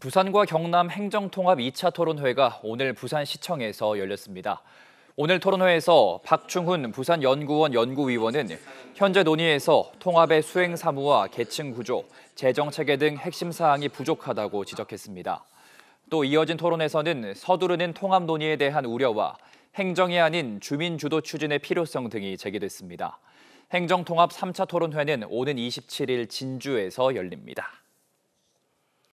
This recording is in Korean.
부산과 경남 행정통합 2차 토론회가 오늘 부산시청에서 열렸습니다. 오늘 토론회에서 박충훈 부산연구원 연구위원은 현재 논의에서 통합의 수행 사무와 계층 구조, 재정 체계 등 핵심 사항이 부족하다고 지적했습니다. 또 이어진 토론에서는 서두르는 통합 논의에 대한 우려와 행정이 아닌 주민 주도 추진의 필요성 등이 제기됐습니다. 행정통합 3차 토론회는 오는 27일 진주에서 열립니다.